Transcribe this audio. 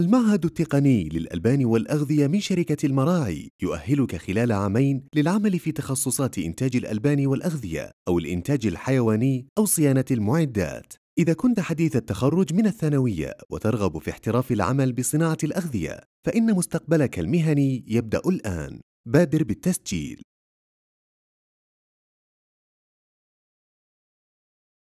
المعهد التقني للألبان والأغذية من شركة المراعي يؤهلك خلال عامين للعمل في تخصصات إنتاج الألبان والأغذية أو الإنتاج الحيواني أو صيانة المعدات. إذا كنت حديث التخرج من الثانوية وترغب في احتراف العمل بصناعة الأغذية، فإن مستقبلك المهني يبدأ الآن. بادر بالتسجيل